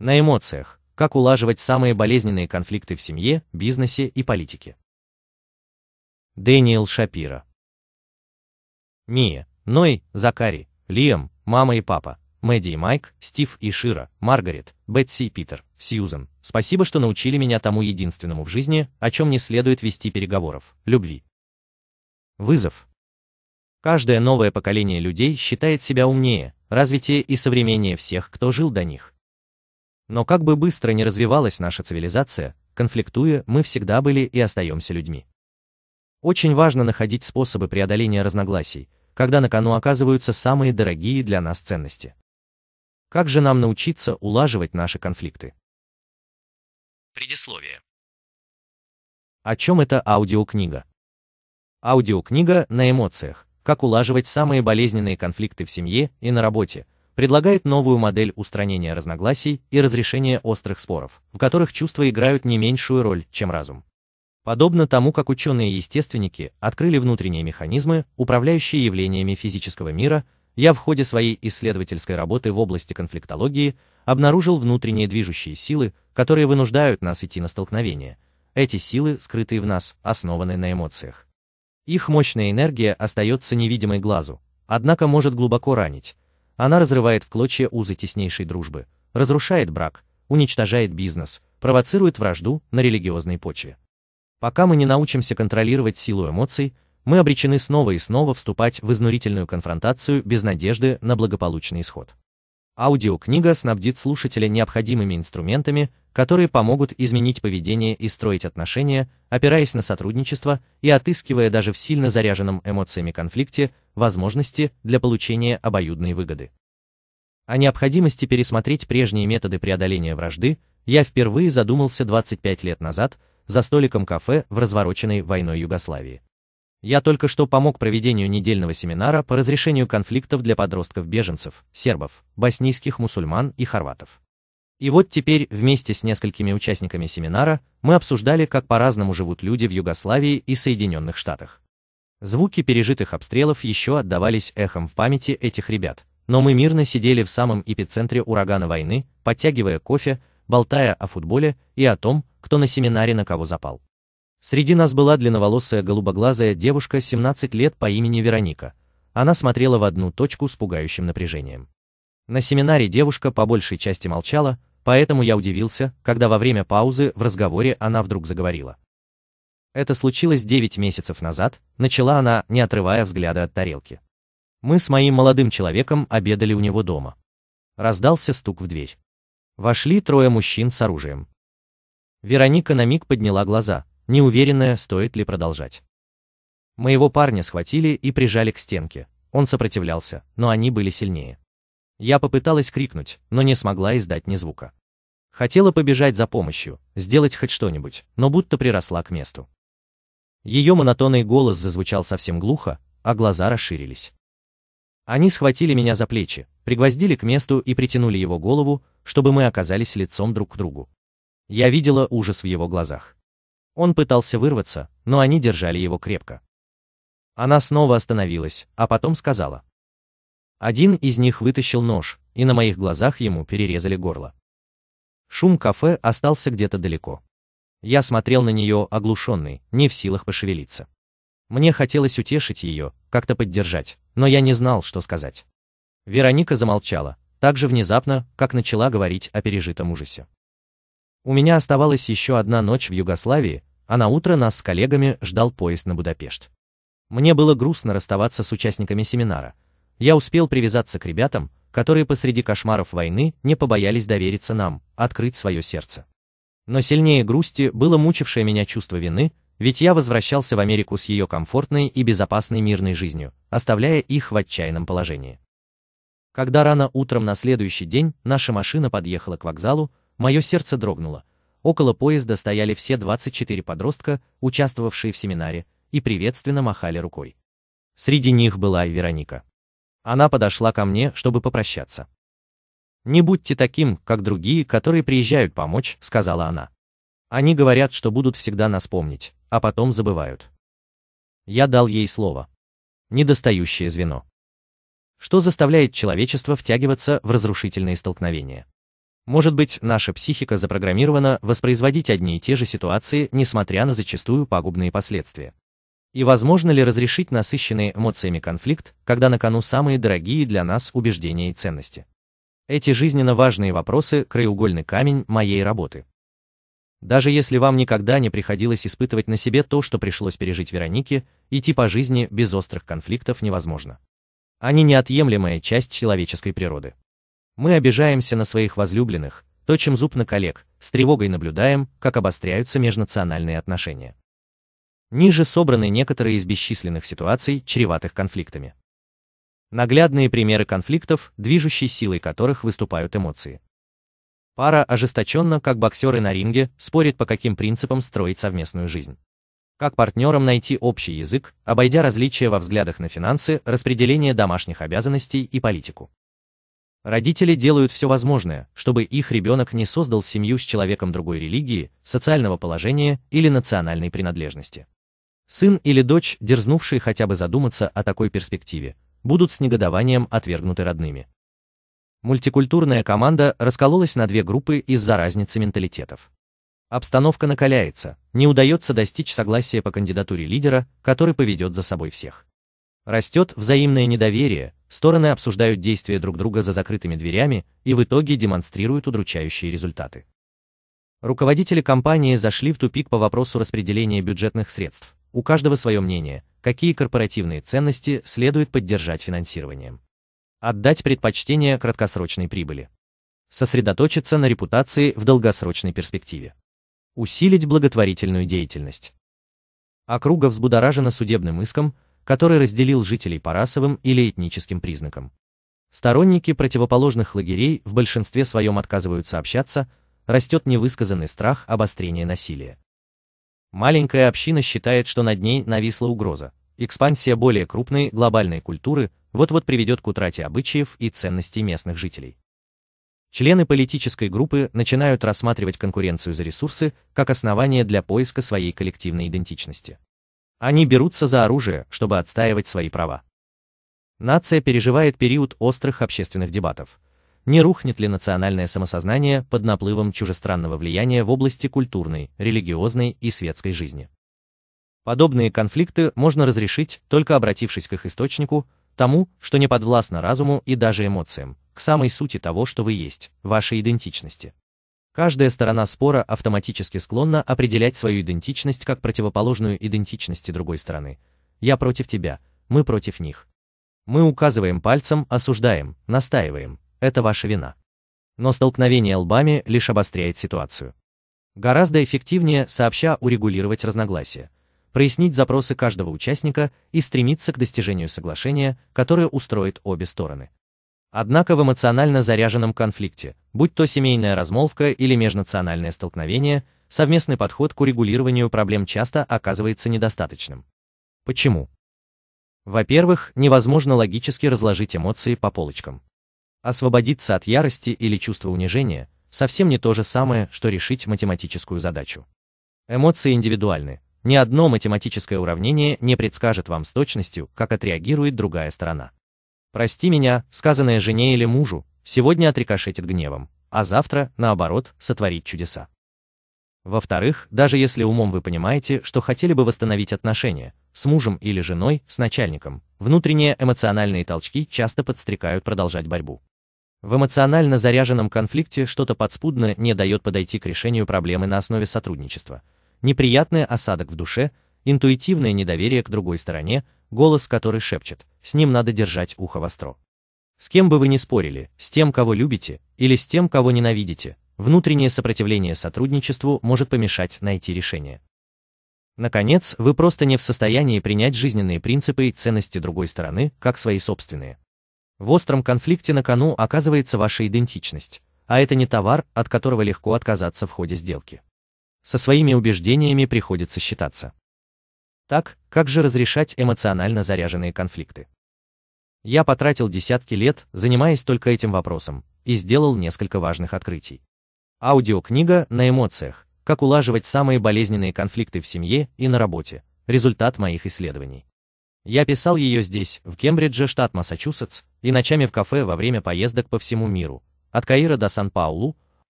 На эмоциях. Как улаживать самые болезненные конфликты в семье, бизнесе и политике. Дэниел Шапира. Мия, Ной, Закари, Лиам, мама и папа, Мэдди и Майк, Стив и Шира, Маргарет, Бетси и Питер, Сьюзен, спасибо, что научили меня тому единственному в жизни, о чем не следует вести переговоров, любви. Вызов. Каждое новое поколение людей считает себя умнее, развитее и современнее всех, кто жил до них. Но как бы быстро ни развивалась наша цивилизация, конфликтуя, мы всегда были и остаемся людьми. Очень важно находить способы преодоления разногласий, когда на кону оказываются самые дорогие для нас ценности. Как же нам научиться улаживать наши конфликты? Предисловие. О чем эта аудиокнига? Аудиокнига на эмоциях. Как улаживать самые болезненные конфликты в семье и на работе – предлагает новую модель устранения разногласий и разрешения острых споров, в которых чувства играют не меньшую роль, чем разум. Подобно тому, как ученые-естественники открыли внутренние механизмы, управляющие явлениями физического мира, я в ходе своей исследовательской работы в области конфликтологии обнаружил внутренние движущие силы, которые вынуждают нас идти на столкновение. Эти силы, скрытые в нас, основаны на эмоциях. Их мощная энергия остается невидимой глазу, однако может глубоко ранить, она разрывает в клочья узы теснейшей дружбы, разрушает брак, уничтожает бизнес, провоцирует вражду на религиозной почве. Пока мы не научимся контролировать силу эмоций, мы обречены снова и снова вступать в изнурительную конфронтацию без надежды на благополучный исход. Аудиокнига снабдит слушателя необходимыми инструментами, которые помогут изменить поведение и строить отношения, опираясь на сотрудничество и отыскивая даже в сильно заряженном эмоциями конфликте возможности для получения обоюдной выгоды. О необходимости пересмотреть прежние методы преодоления вражды я впервые задумался 25 лет назад за столиком кафе в развороченной войной Югославии. Я только что помог проведению недельного семинара по разрешению конфликтов для подростков-беженцев, сербов, боснийских мусульман и хорватов. И вот теперь вместе с несколькими участниками семинара мы обсуждали, как по-разному живут люди в Югославии и Соединенных Штатах. Звуки пережитых обстрелов еще отдавались эхом в памяти этих ребят, но мы мирно сидели в самом эпицентре урагана войны, подтягивая кофе, болтая о футболе и о том, кто на семинаре на кого запал. Среди нас была длинноволосая голубоглазая девушка 17 лет по имени Вероника. Она смотрела в одну точку с пугающим напряжением. На семинаре девушка по большей части молчала, поэтому я удивился, когда во время паузы в разговоре она вдруг заговорила. Это случилось 9 месяцев назад, начала она, не отрывая взгляда от тарелки. Мы с моим молодым человеком обедали у него дома. Раздался стук в дверь. Вошли трое мужчин с оружием. Вероника на миг подняла глаза, неуверенная, стоит ли продолжать. Моего парня схватили и прижали к стенке. Он сопротивлялся, но они были сильнее. Я попыталась крикнуть, но не смогла издать ни звука. Хотела побежать за помощью, сделать хоть что-нибудь, но будто приросла к месту. Ее монотонный голос зазвучал совсем глухо, а глаза расширились. Они схватили меня за плечи, пригвоздили к месту и притянули его голову, чтобы мы оказались лицом друг к другу. Я видела ужас в его глазах. Он пытался вырваться, но они держали его крепко. Она снова остановилась, а потом сказала. Один из них вытащил нож, и на моих глазах ему перерезали горло. Шум кафе остался где-то далеко. Я смотрел на нее оглушенный, не в силах пошевелиться. Мне хотелось утешить ее, как-то поддержать, но я не знал, что сказать. Вероника замолчала, так же внезапно, как начала говорить о пережитом ужасе. У меня оставалась еще одна ночь в Югославии, а на утро нас с коллегами ждал поезд на Будапешт. Мне было грустно расставаться с участниками семинара. Я успел привязаться к ребятам, которые посреди кошмаров войны не побоялись довериться нам, открыть свое сердце. Но сильнее грусти было мучившее меня чувство вины, ведь я возвращался в Америку с ее комфортной и безопасной мирной жизнью, оставляя их в отчаянном положении. Когда рано утром на следующий день наша машина подъехала к вокзалу, мое сердце дрогнуло. Около поезда стояли все 24 подростка, участвовавшие в семинаре, и приветственно махали рукой. Среди них была и Вероника. Она подошла ко мне, чтобы попрощаться. «Не будьте таким, как другие, которые приезжают помочь», — сказала она. «Они говорят, что будут всегда нас помнить, а потом забывают». Я дал ей слово. Недостающее звено. Что заставляет человечество втягиваться в разрушительные столкновения? Может быть, наша психика запрограммирована воспроизводить одни и те же ситуации, несмотря на зачастую пагубные последствия. И возможно ли разрешить насыщенный эмоциями конфликт, когда на кону самые дорогие для нас убеждения и ценности? Эти жизненно важные вопросы – краеугольный камень моей работы. Даже если вам никогда не приходилось испытывать на себе то, что пришлось пережить Веронике, идти по жизни без острых конфликтов невозможно. Они неотъемлемая часть человеческой природы. Мы обижаемся на своих возлюбленных, точим зуб на коллег, с тревогой наблюдаем, как обостряются межнациональные отношения. Ниже собраны некоторые из бесчисленных ситуаций, чреватых конфликтами. Наглядные примеры конфликтов, движущей силой которых выступают эмоции. Пара ожесточенно, как боксеры на ринге, спорит по каким принципам строить совместную жизнь. Как партнерам найти общий язык, обойдя различия во взглядах на финансы, распределение домашних обязанностей и политику. Родители делают все возможное, чтобы их ребенок не создал семью с человеком другой религии, социального положения или национальной принадлежности. Сын или дочь, дерзнувшие хотя бы задуматься о такой перспективе, будут с негодованием отвергнуты родными. Мультикультурная команда раскололась на две группы из-за разницы менталитетов. Обстановка накаляется, не удается достичь согласия по кандидатуре лидера, который поведет за собой всех. Растет взаимное недоверие, стороны обсуждают действия друг друга за закрытыми дверями и в итоге демонстрируют удручающие результаты. Руководители компании зашли в тупик по вопросу распределения бюджетных средств, у каждого свое мнение, какие корпоративные ценности следует поддержать финансированием. Отдать предпочтение краткосрочной прибыли. Сосредоточиться на репутации в долгосрочной перспективе. Усилить благотворительную деятельность. Округа взбудоражена судебным иском, который разделил жителей по расовым или этническим признакам. Сторонники противоположных лагерей в большинстве своем отказываются общаться, растет невысказанный страх обострения насилия. Маленькая община считает, что над ней нависла угроза. Экспансия более крупной глобальной культуры вот-вот приведет к утрате обычаев и ценностей местных жителей. Члены политической группы начинают рассматривать конкуренцию за ресурсы как основание для поиска своей коллективной идентичности. Они берутся за оружие, чтобы отстаивать свои права. Нация переживает период острых общественных дебатов. Не рухнет ли национальное самосознание под наплывом чужестранного влияния в области культурной, религиозной и светской жизни? Подобные конфликты можно разрешить, только обратившись к их источнику, тому, что не подвластно разуму и даже эмоциям, к самой сути того, что вы есть, вашей идентичности. Каждая сторона спора автоматически склонна определять свою идентичность как противоположную идентичности другой стороны. Я против тебя, мы против них. Мы указываем пальцем, осуждаем, настаиваем. Это ваша вина. Но столкновение лбами лишь обостряет ситуацию. Гораздо эффективнее сообща урегулировать разногласия прояснить запросы каждого участника и стремиться к достижению соглашения, которое устроит обе стороны. Однако в эмоционально заряженном конфликте, будь то семейная размолвка или межнациональное столкновение, совместный подход к урегулированию проблем часто оказывается недостаточным. Почему? Во-первых, невозможно логически разложить эмоции по полочкам. Освободиться от ярости или чувства унижения – совсем не то же самое, что решить математическую задачу. Эмоции индивидуальны, ни одно математическое уравнение не предскажет вам с точностью, как отреагирует другая сторона. Прости меня, сказанное жене или мужу, сегодня отрикошетит гневом, а завтра, наоборот, сотворит чудеса. Во-вторых, даже если умом вы понимаете, что хотели бы восстановить отношения с мужем или женой, с начальником, внутренние эмоциональные толчки часто подстрекают продолжать борьбу. В эмоционально заряженном конфликте что-то подспудно не дает подойти к решению проблемы на основе сотрудничества – неприятный осадок в душе, интуитивное недоверие к другой стороне, голос который шепчет, с ним надо держать ухо востро. С кем бы вы ни спорили, с тем, кого любите, или с тем, кого ненавидите, внутреннее сопротивление сотрудничеству может помешать найти решение. Наконец, вы просто не в состоянии принять жизненные принципы и ценности другой стороны, как свои собственные. В остром конфликте на кону оказывается ваша идентичность, а это не товар, от которого легко отказаться в ходе сделки со своими убеждениями приходится считаться. Так, как же разрешать эмоционально заряженные конфликты? Я потратил десятки лет, занимаясь только этим вопросом, и сделал несколько важных открытий. Аудиокнига «На эмоциях. Как улаживать самые болезненные конфликты в семье и на работе. Результат моих исследований». Я писал ее здесь, в Кембридже, штат Массачусетс, и ночами в кафе во время поездок по всему миру, от Каира до Сан-Паулу,